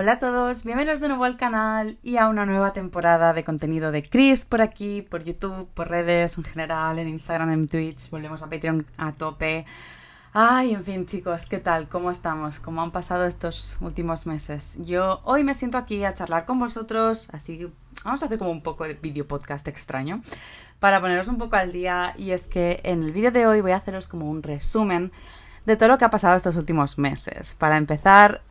Hola a todos, bienvenidos de nuevo al canal y a una nueva temporada de contenido de Chris por aquí, por YouTube, por redes en general, en Instagram, en Twitch, volvemos a Patreon a tope. Ay, en fin chicos, ¿qué tal? ¿Cómo estamos? ¿Cómo han pasado estos últimos meses? Yo hoy me siento aquí a charlar con vosotros, así que vamos a hacer como un poco de video podcast extraño para poneros un poco al día y es que en el vídeo de hoy voy a haceros como un resumen de todo lo que ha pasado estos últimos meses. Para empezar,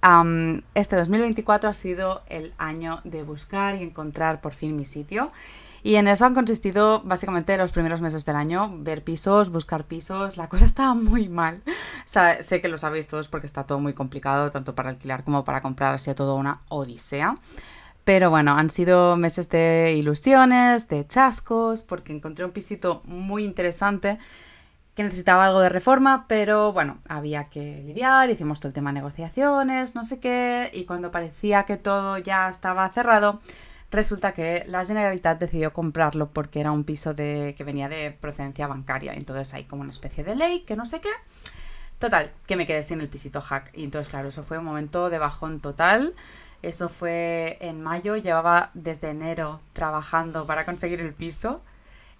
este 2024 ha sido el año de buscar y encontrar por fin mi sitio. Y en eso han consistido básicamente los primeros meses del año, ver pisos, buscar pisos, la cosa estaba muy mal. sé que lo sabéis todos porque está todo muy complicado, tanto para alquilar como para comprar, ha sido toda una odisea. Pero bueno, han sido meses de ilusiones, de chascos, porque encontré un pisito muy interesante que necesitaba algo de reforma, pero bueno, había que lidiar, hicimos todo el tema de negociaciones, no sé qué, y cuando parecía que todo ya estaba cerrado, resulta que la Generalitat decidió comprarlo porque era un piso de, que venía de procedencia bancaria, entonces hay como una especie de ley que no sé qué. Total, que me quedé sin el pisito hack. Y entonces, claro, eso fue un momento de bajón total. Eso fue en mayo, llevaba desde enero trabajando para conseguir el piso.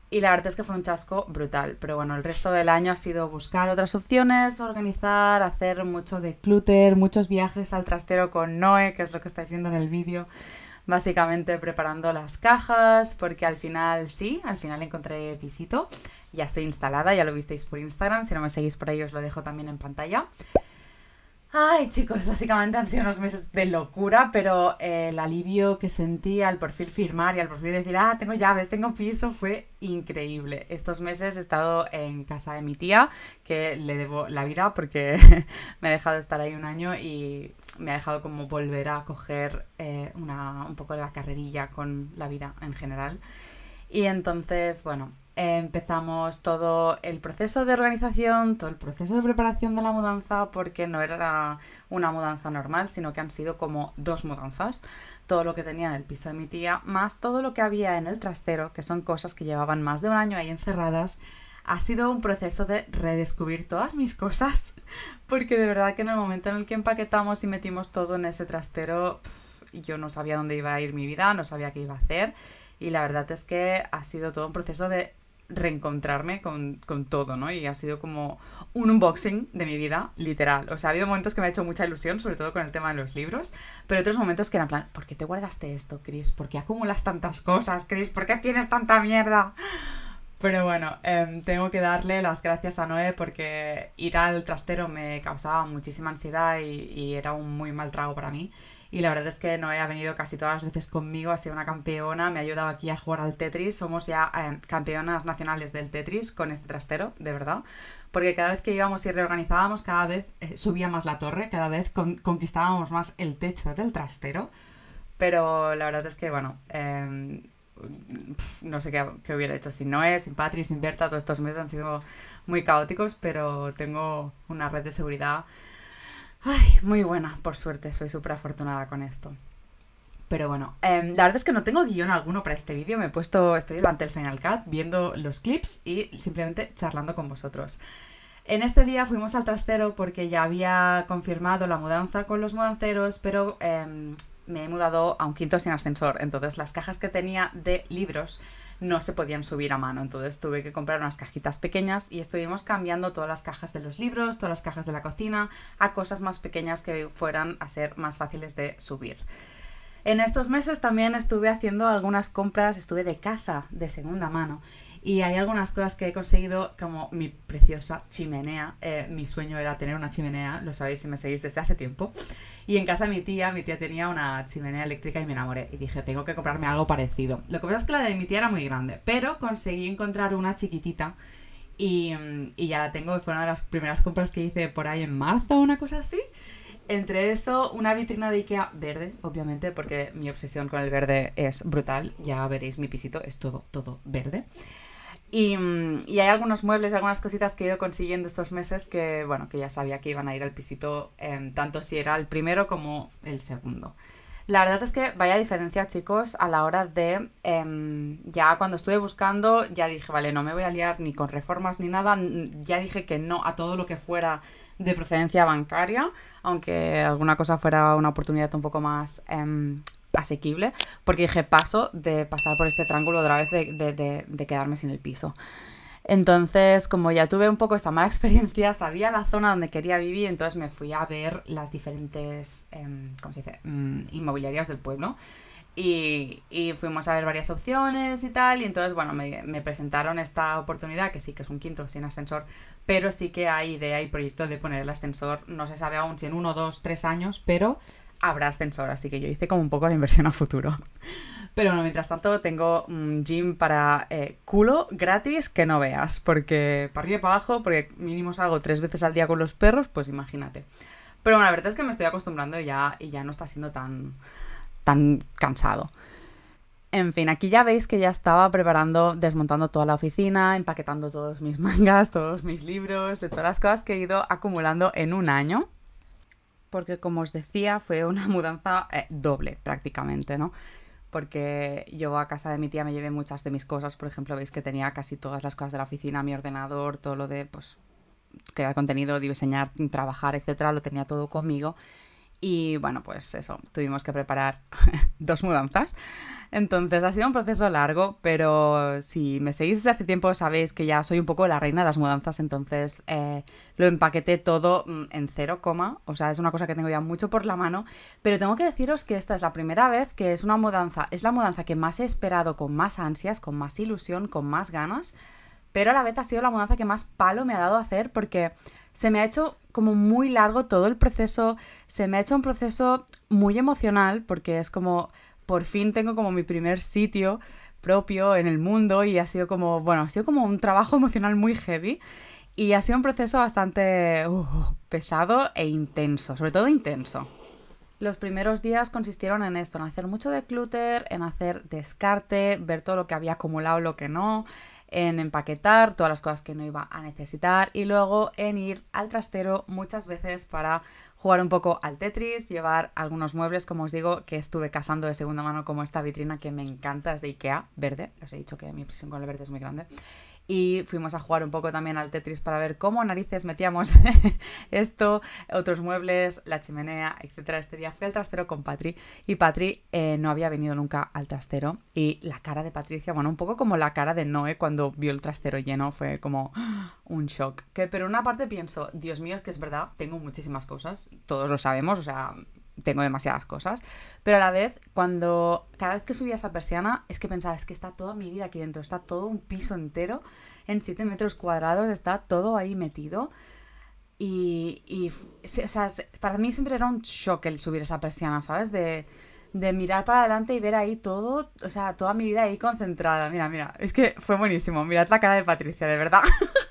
Y la verdad es que fue un chasco brutal, pero bueno, el resto del año ha sido buscar otras opciones, organizar, hacer mucho de clutter, muchos viajes al trastero con Noé, que es lo que estáis viendo en el vídeo, básicamente preparando las cajas, porque al final sí, al final encontré Visito, ya estoy instalada, ya lo visteis por Instagram, si no me seguís por ahí os lo dejo también en pantalla. Ay, chicos, básicamente han sido unos meses de locura, pero eh, el alivio que sentí al por fin firmar y al por fin decir, ah, tengo llaves, tengo piso, fue increíble. Estos meses he estado en casa de mi tía, que le debo la vida porque me ha dejado estar ahí un año y me ha dejado como volver a coger eh, una, un poco de la carrerilla con la vida en general. Y entonces, bueno, empezamos todo el proceso de organización, todo el proceso de preparación de la mudanza, porque no era una mudanza normal, sino que han sido como dos mudanzas. Todo lo que tenía en el piso de mi tía, más todo lo que había en el trastero, que son cosas que llevaban más de un año ahí encerradas. Ha sido un proceso de redescubrir todas mis cosas, porque de verdad que en el momento en el que empaquetamos y metimos todo en ese trastero, yo no sabía dónde iba a ir mi vida, no sabía qué iba a hacer y la verdad es que ha sido todo un proceso de reencontrarme con, todo, ¿no? Y ha sido como un unboxing de mi vida, literal. O sea, ha habido momentos que me ha hecho mucha ilusión, sobre todo con el tema de los libros, pero otros momentos que eran plan, ¿por qué te guardaste esto, Chris? ¿Por qué acumulas tantas cosas, Chris? ¿Por qué tienes tanta mierda? Pero bueno, em, tengo que darle las gracias a Noé porque ir al trastero me causaba muchísima ansiedad y, era un muy mal trago para mí. Y la verdad es que Noé ha venido casi todas las veces conmigo, ha sido una campeona, me ha ayudado aquí a jugar al Tetris. Somos ya em, campeonas nacionales del Tetris con este trastero, de verdad. Porque cada vez que íbamos y reorganizábamos, cada vez eh, subía más la torre, cada vez conquistábamos más el techo del trastero. Pero la verdad es que, bueno, em, no sé qué, hubiera hecho sin Noé, sin patrick sin Berta. Todos estos meses han sido muy caóticos, pero tengo una red de seguridad muy buena, por suerte. Soy súper afortunada con esto. Pero bueno, em, la verdad es que no tengo guión alguno para este vídeo. Me he puesto, estoy delante del Final Cut viendo los clips y simplemente charlando con vosotros. En este día fuimos al trastero porque ya había confirmado la mudanza con los mudanceros, pero em, me he mudado a un quinto sin ascensor, entonces las cajas que tenía de libros no se podían subir a mano, entonces tuve que comprar unas cajitas pequeñas y estuvimos cambiando todas las cajas de los libros, todas las cajas de la cocina, a cosas más pequeñas que fueran a ser más fáciles de subir. En estos meses también estuve haciendo algunas compras, estuve de caza de segunda mano y hay algunas cosas que he conseguido, como mi preciosa chimenea. Eh, mi sueño era tener una chimenea, lo sabéis si me seguís desde hace tiempo. Y en casa de mi tía, mi tía tenía una chimenea eléctrica y me enamoré. Y dije, tengo que comprarme algo parecido. Lo que pasa es que la de mi tía era muy grande, pero conseguí encontrar una chiquitita. Y, mm, y ya la tengo, fue una de las primeras compras que hice por ahí en marzo, una cosa así. Entre eso, una vitrina de Ikea verde, obviamente, porque mi obsesión con el verde es brutal. Ya veréis mi pisito, es todo, todo verde. Mm, y, hay algunos muebles, algunas cositas que he ido consiguiendo estos meses que, bueno, que ya sabía que iban a ir al pisito, em, tanto si era el primero como el segundo. La verdad es que vaya diferencia, chicos, a la hora de... Em, ya cuando estuve buscando, ya dije, vale, no me voy a liar ni con reformas ni nada. Ya dije que no a todo lo que fuera de procedencia bancaria, aunque alguna cosa fuera una oportunidad un poco más em, asequible, porque dije, paso de pasar por este trángulo otra vez de, quedarme sin el piso. Entonces, como ya tuve un poco esta mala experiencia, sabía la zona donde quería vivir, entonces me fui a ver las diferentes, em, se dice?, mm, inmobiliarias del pueblo. Y, y, fuimos a ver varias opciones y tal. Y entonces, bueno, me, me, presentaron esta oportunidad, que sí que es un quinto sin ascensor, pero sí que hay idea y proyecto de poner el ascensor, no se sabe aún si en uno, dos, tres años, pero habrá ascensor, así que yo hice como un poco la inversión a futuro. Pero bueno, mientras tanto tengo un mm, gym para eh, culo gratis que no veas, porque para arriba y para abajo, porque mínimo salgo tres veces al día con los perros, pues imagínate. Pero bueno, la verdad es que me estoy acostumbrando ya y ya no está siendo tan, tan cansado. En fin, aquí ya veis que ya estaba preparando, desmontando toda la oficina, empaquetando todos mis mangas, todos mis libros, de todas las cosas que he ido acumulando en un año porque como os decía, fue una mudanza eh, doble prácticamente, ¿no? Porque yo a casa de mi tía me llevé muchas de mis cosas, por ejemplo, veis que tenía casi todas las cosas de la oficina, mi ordenador, todo lo de pues crear contenido, diseñar, trabajar, etcétera, lo tenía todo conmigo y bueno, pues eso, tuvimos que preparar dos mudanzas. Entonces ha sido un proceso largo, pero si me seguís desde hace tiempo sabéis que ya soy un poco la reina de las mudanzas, entonces eh, lo empaqueté todo mm, en cero coma, o sea, es una cosa que tengo ya mucho por la mano, pero tengo que deciros que esta es la primera vez que es una mudanza, es la mudanza que más he esperado con más ansias, con más ilusión, con más ganas, pero a la vez ha sido la mudanza que más palo me ha dado a hacer porque se me ha hecho como muy largo todo el proceso, se me ha hecho un proceso muy emocional porque es como, por fin tengo como mi primer sitio propio en el mundo y ha sido como, bueno, ha sido como un trabajo emocional muy heavy y ha sido un proceso bastante pesado e intenso, sobre todo intenso. Los primeros días consistieron en esto, en hacer mucho de en hacer descarte, ver todo lo que había acumulado, lo que no, en empaquetar todas las cosas que no iba a necesitar y luego en ir al trastero muchas veces para jugar un poco al Tetris, llevar algunos muebles, como os digo, que estuve cazando de segunda mano como esta vitrina que me encanta, es de Ikea, verde, os he dicho que mi obsesión con el verde es muy grande y fuimos a jugar un poco también al Tetris para ver cómo narices metíamos esto, otros muebles, la chimenea, etcétera. Este día fui al trastero con Patri y Patri eh, no había venido nunca al trastero y la cara de Patricia, bueno, un poco como la cara de Noé cuando vio el trastero lleno, fue como un shock. Que, pero una parte pienso, Dios mío, es que es verdad, tengo muchísimas cosas, todos lo sabemos, o sea, tengo demasiadas cosas, pero a la vez, cuando cada vez que subía esa persiana, es que pensaba, es que está toda mi vida aquí dentro, está todo un piso entero en 7 metros cuadrados, está todo ahí metido. Y, y o sea, para mí siempre era un shock el subir esa persiana, ¿sabes? De, de mirar para adelante y ver ahí todo, o sea, toda mi vida ahí concentrada. Mira, mira, es que fue buenísimo. Mirad la cara de Patricia, de verdad.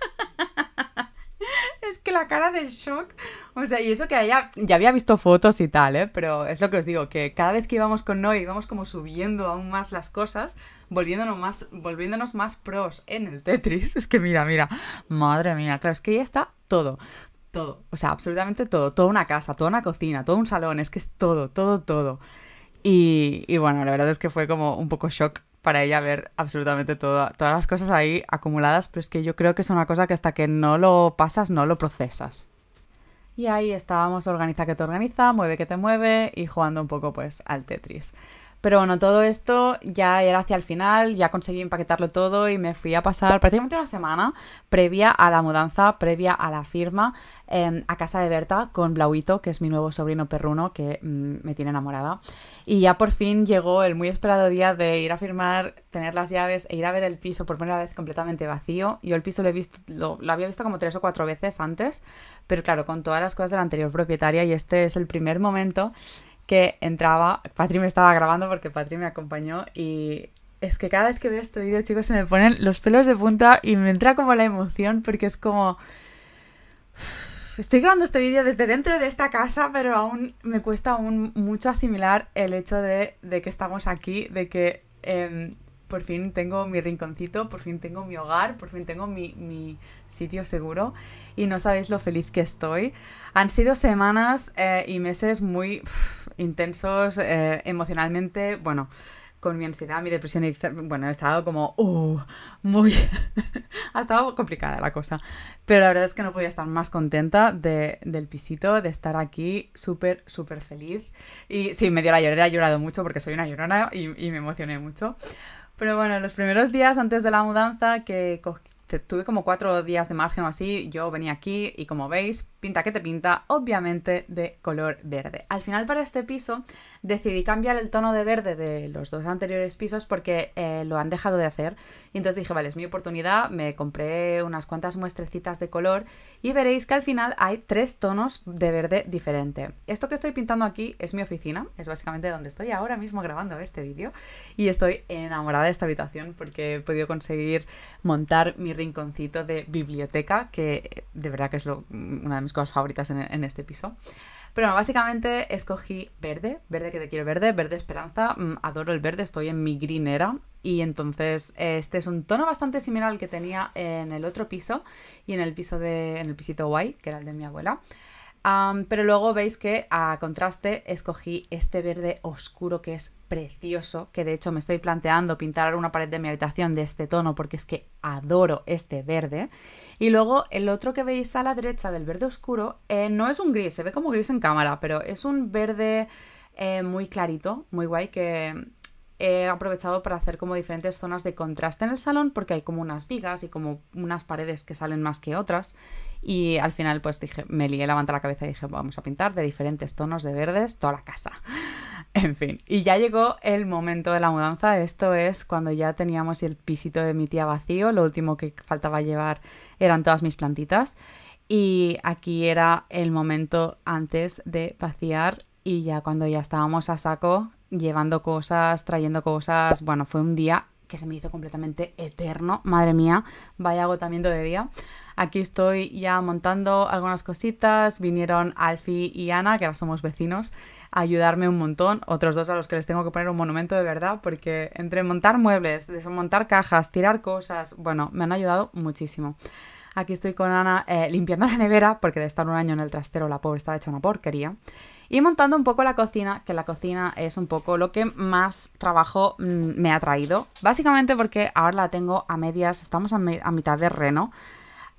la cara de shock. O sea, y eso que haya, ya había visto fotos y tal, ¿eh? pero es lo que os digo, que cada vez que íbamos con Noi íbamos como subiendo aún más las cosas, volviéndonos más, volviéndonos más pros en el Tetris. Es que mira, mira, madre mía, claro, es que ya está todo. Todo, o sea, absolutamente todo, toda una casa, toda una cocina, todo un salón, es que es todo, todo, todo. Y, y, bueno, la verdad es que fue como un poco shock para ella ver absolutamente todas las cosas ahí acumuladas, pero es que yo creo que es una cosa que hasta que no lo pasas, no lo procesas. Y ahí estábamos, organiza que te organiza, mueve que te mueve y jugando un poco pues al Tetris. Pero bueno, todo esto ya era hacia el final, ya conseguí empaquetarlo todo y me fui a pasar prácticamente una semana previa a la mudanza, previa a la firma, em, a casa de Berta con Blauito, que es mi nuevo sobrino perruno que mm, me tiene enamorada. Y ya por fin llegó el muy esperado día de ir a firmar, tener las llaves e ir a ver el piso por primera vez completamente vacío. Yo el piso lo, he visto, lo había visto como tres o cuatro veces antes, pero claro, con todas las cosas de la anterior propietaria y este es el primer momento que entraba, Patri me estaba grabando porque Patri me acompañó y es que cada vez que veo este vídeo, chicos, se me ponen los pelos de punta y me entra como la emoción porque es como... Estoy grabando este vídeo desde dentro de esta casa, pero aún me cuesta aún mucho asimilar el hecho de, que estamos aquí, de que em, por fin tengo mi rinconcito, por fin tengo mi hogar, por fin tengo mi, sitio seguro y no sabéis lo feliz que estoy. Han sido semanas eh, y meses muy intensos eh, emocionalmente, bueno, con mi ansiedad, mi depresión, bueno, he estado como, uh, muy, ha estado complicada la cosa, pero la verdad es que no podía estar más contenta del pisito, de estar aquí, súper, súper feliz, y sí, me dio la llorera, he llorado mucho porque soy una llorona y, y me emocioné mucho, pero bueno, los primeros días antes de la mudanza que cogí tuve como cuatro días de margen o así, yo venía aquí y como veis, pinta que te pinta, obviamente de color verde. Al final para este piso decidí cambiar el tono de verde de los dos anteriores pisos porque eh, lo han dejado de hacer. Y entonces dije, vale, es mi oportunidad, me compré unas cuantas muestrecitas de color y veréis que al final hay tres tonos de verde diferente. Esto que estoy pintando aquí es mi oficina, es básicamente donde estoy ahora mismo grabando este vídeo y estoy enamorada de esta habitación porque he podido conseguir montar mi rinconcito de biblioteca, que de verdad que es una de mis cosas favoritas en, este piso. Pero básicamente escogí verde, verde que te quiero verde, verde esperanza, mm, adoro el verde, estoy en mi green era y entonces este es un tono bastante similar al que tenía en el otro piso y en el piso de en el pisito guay, que era el de mi abuela pero luego veis que a contraste escogí este verde oscuro que es precioso, que de hecho me estoy planteando pintar una pared de mi habitación de este tono porque es que adoro este verde. Y luego el otro que veis a la derecha del verde oscuro eh, no es un gris, se ve como gris en cámara, pero es un verde eh, muy clarito, muy guay, que he aprovechado para hacer como diferentes zonas de contraste en el salón porque hay como unas vigas y como unas paredes que salen más que otras y al final pues dije, me lié la la cabeza y dije, vamos a pintar de diferentes tonos de verdes toda la casa. En fin, y ya llegó el momento de la mudanza. Esto es cuando ya teníamos el pisito de mi tía vacío. Lo último que faltaba llevar eran todas mis plantitas. Y aquí era el momento antes de vaciar y ya cuando ya estábamos a saco llevando cosas, trayendo cosas. Bueno, fue un día que se me hizo completamente eterno. Madre mía, vaya agotamiento de día. Aquí estoy ya montando algunas cositas. Vinieron Alfie y Ana, que ahora somos vecinos, a ayudarme un montón. Otros dos a los que les tengo que poner un monumento de verdad, porque entre montar muebles, desmontar cajas, tirar cosas, bueno, me han ayudado muchísimo. Aquí estoy con Ana eh, limpiando la nevera, porque de estar un año en el trastero la pobre estaba hecha una porquería. Y montando un poco la cocina, que la cocina es un poco lo que más trabajo mm, me ha traído. Básicamente porque ahora la tengo a medias, estamos a, mitad de reno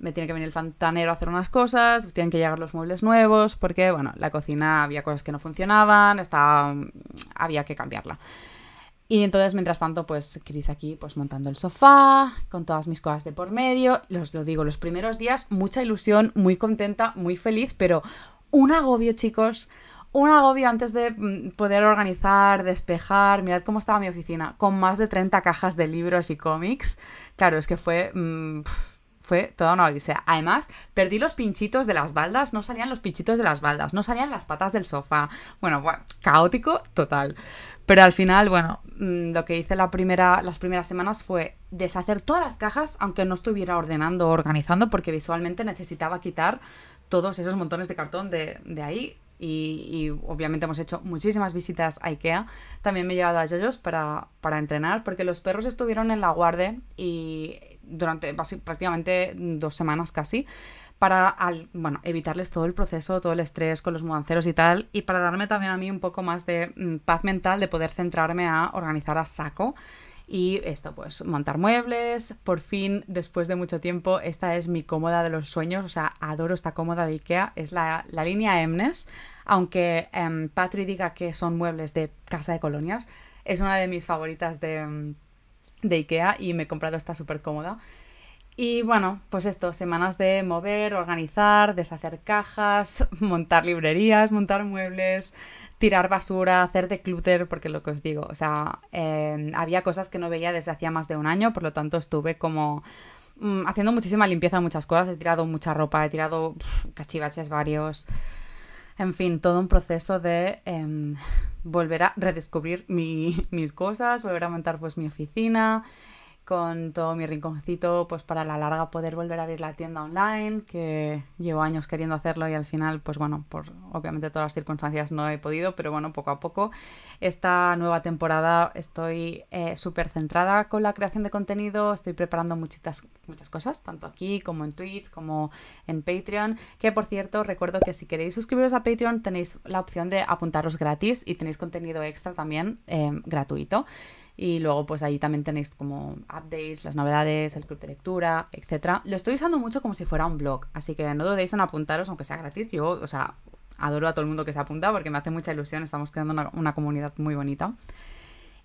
me tiene que venir el fantanero a hacer unas cosas, tienen que llegar los muebles nuevos, porque bueno, la cocina había cosas que no funcionaban, mm, había que cambiarla. Y entonces, mientras tanto, pues Cris aquí, pues montando el sofá, con todas mis cosas de por medio. Los lo digo, los primeros días, mucha ilusión, muy contenta, muy feliz, pero un agobio, chicos. Un agobio antes de mm, poder organizar, despejar. Mirad cómo estaba mi oficina, con más de 30 cajas de libros y cómics. Claro, es que fue. Mm, fue toda una odisea. Además, perdí los pinchitos de las baldas, no salían los pinchitos de las baldas, no salían las patas del sofá. bueno caótico total. Pero al final, bueno, mm, lo que hice la primera, las primeras semanas fue deshacer todas las cajas, aunque no estuviera ordenando o organizando, porque visualmente necesitaba quitar todos esos montones de cartón de, ahí. Y, obviamente hemos hecho muchísimas visitas a Ikea. También me he llevado a Yoyos para, para entrenar, porque los perros estuvieron en la guarde y durante prácticamente dos semanas casi para bueno, evitarles todo el proceso, todo el estrés con los mudanceros y tal, y para darme también a mí un poco más de mm, paz mental, de poder centrarme a organizar a saco. Y esto, pues montar muebles, por fin, después de mucho tiempo, esta es mi cómoda de los sueños, o sea, adoro esta cómoda de Ikea, es la, línea Emnes, aunque eh, Patri diga que son muebles de casa de colonias, es una de mis favoritas de mm, de Ikea y me he comprado esta súper cómoda. Y bueno, pues esto, semanas de mover, organizar, deshacer cajas, montar librerías, montar muebles, tirar basura, hacer de porque lo que os digo, o sea, em, había cosas que no veía desde hacía más de un año, por lo tanto estuve como mm, haciendo muchísima limpieza de muchas cosas, he tirado mucha ropa, he tirado cachivaches varios, en fin, todo un proceso de em, volver a redescubrir mis cosas, volver a montar pues mi oficina, con todo mi rinconcito, pues para la larga poder volver a abrir la tienda online, que llevo años queriendo hacerlo y al final, pues bueno, por obviamente todas las circunstancias no he podido, pero bueno, poco a poco. Esta nueva temporada estoy eh, súper centrada con la creación de contenido, estoy preparando muchitas, muchas cosas, tanto aquí como en Twitch, como en Patreon, que por cierto, recuerdo que si queréis suscribiros a Patreon tenéis la opción de apuntaros gratis y tenéis contenido extra también eh, gratuito. Y luego pues ahí también tenéis como updates, las novedades, el club de lectura, etc. Lo estoy usando mucho como si fuera un blog, así que no dudéis en apuntaros aunque sea gratis. Yo, o sea, adoro a todo el mundo que se apunta porque me hace mucha ilusión, estamos creando una, comunidad muy bonita.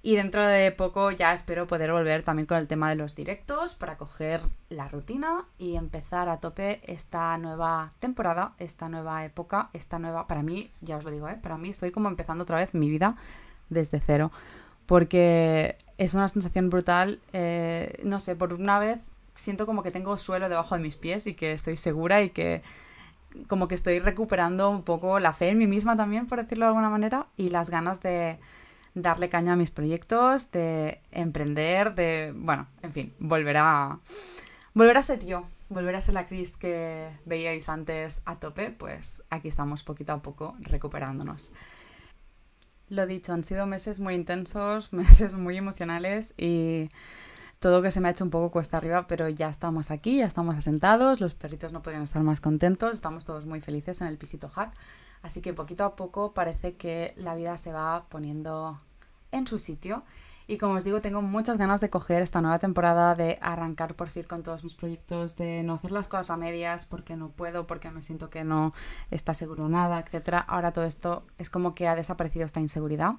Y dentro de poco ya espero poder volver también con el tema de los directos para coger la rutina y empezar a tope esta nueva temporada, esta nueva época, esta nueva... Para mí, ya os lo digo, ¿eh? para mí estoy como empezando otra vez mi vida desde cero porque es una sensación brutal. Eh, no sé, por una vez siento como que tengo suelo debajo de mis pies y que estoy segura y que como que estoy recuperando un poco la fe en mí misma también, por decirlo de alguna manera, y las ganas de darle caña a mis proyectos, de emprender, de, bueno, en fin, volver a, volver a ser yo, volver a ser la Cris que veíais antes a tope, pues aquí estamos poquito a poco recuperándonos. Lo dicho, han sido meses muy intensos, meses muy emocionales y todo que se me ha hecho un poco cuesta arriba, pero ya estamos aquí, ya estamos asentados, los perritos no podrían estar más contentos, estamos todos muy felices en el pisito hack, así que poquito a poco parece que la vida se va poniendo en su sitio y como os digo, tengo muchas ganas de coger esta nueva temporada, de arrancar por fin con todos mis proyectos, de no hacer las cosas a medias porque no puedo, porque me siento que no está seguro nada, etc. Ahora todo esto es como que ha desaparecido esta inseguridad.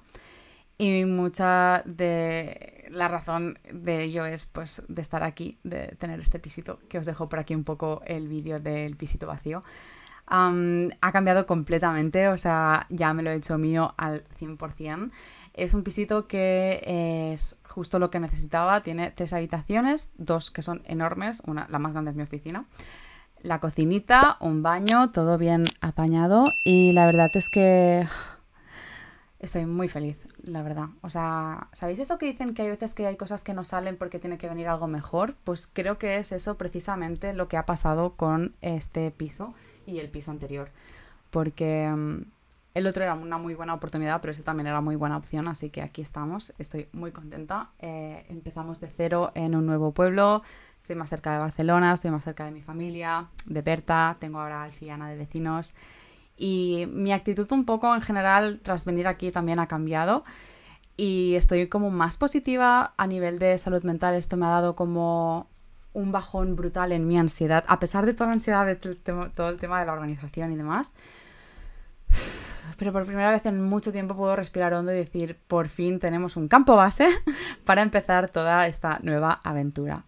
Y mucha de la razón de ello es pues de estar aquí, de tener este pisito, que os dejo por aquí un poco el vídeo del pisito vacío ha cambiado completamente, o sea, ya me lo he hecho mío al 100%. Es un pisito que es justo lo que necesitaba, tiene tres habitaciones, dos que son enormes, la más grande es mi oficina la cocinita, un baño, todo bien apañado y la verdad es que estoy muy feliz, la verdad. O sea, ¿sabéis eso que dicen que hay veces que hay cosas que no salen porque tiene que venir algo mejor? Pues creo que es eso precisamente lo que ha pasado con este piso y el piso anterior. Porque mm, el otro era una muy buena oportunidad, pero eso este también era muy buena opción, así que aquí estamos. Estoy muy contenta. Eh, empezamos de cero en un nuevo pueblo. Estoy más cerca de Barcelona, estoy más cerca de mi familia, de Berta. Tengo ahora alfiana de vecinos. Y mi actitud un poco en general tras venir aquí también ha cambiado y estoy como más positiva a nivel de salud mental. Esto me ha dado como un bajón brutal en mi ansiedad, a pesar de toda la ansiedad de todo el tema de la organización y demás. Pero por primera vez en mucho tiempo puedo respirar hondo y decir, por fin tenemos un campo base para empezar toda esta nueva aventura.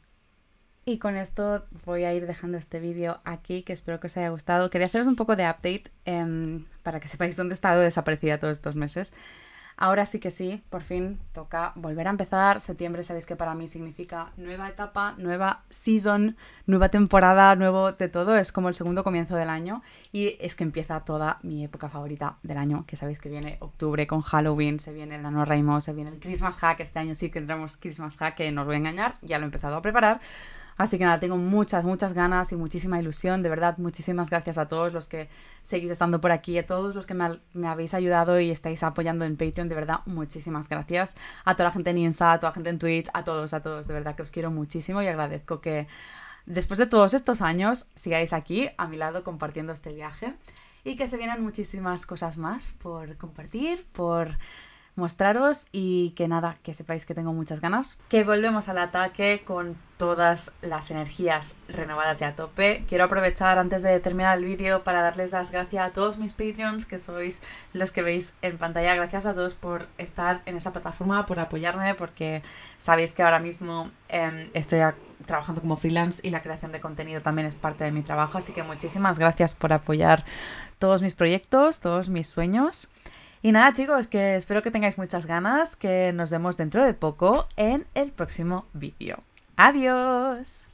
Y con esto voy a ir dejando este vídeo aquí, que espero que os haya gustado. Quería haceros un poco de update em, para que sepáis dónde he estado desaparecida todos estos meses. Ahora sí que sí, por fin toca volver a empezar. Septiembre sabéis que para mí significa nueva etapa, nueva season, nueva temporada, nuevo de todo. Es como el segundo comienzo del año y es que empieza toda mi época favorita del año, que sabéis que viene octubre con Halloween, se viene el Nano Raimo, se viene el Christmas Hack. Este año sí tendremos Christmas Hack, que no os voy a engañar, ya lo he empezado a preparar. Así que nada, tengo muchas, muchas ganas y muchísima ilusión. De verdad, muchísimas gracias a todos los que seguís estando por aquí, a todos los que me, me habéis ayudado y estáis apoyando en Patreon. De verdad, muchísimas gracias. A toda la gente en Insta, a toda la gente en Twitch, a todos, a todos. De verdad que os quiero muchísimo y agradezco que después de todos estos años sigáis aquí a mi lado compartiendo este viaje y que se vienen muchísimas cosas más por compartir, por mostraros y que nada, que sepáis que tengo muchas ganas. Que volvemos al ataque con todas las energías renovadas y a tope. Quiero aprovechar antes de terminar el vídeo para darles las gracias a todos mis Patreons, que sois los que veis en pantalla. Gracias a todos por estar en esa plataforma, por apoyarme, porque sabéis que ahora mismo em, estoy trabajando como freelance y la creación de contenido también es parte de mi trabajo. Así que muchísimas gracias por apoyar todos mis proyectos, todos mis sueños. Y nada, chicos, que espero que tengáis muchas ganas, que nos vemos dentro de poco en el próximo vídeo. ¡Adiós!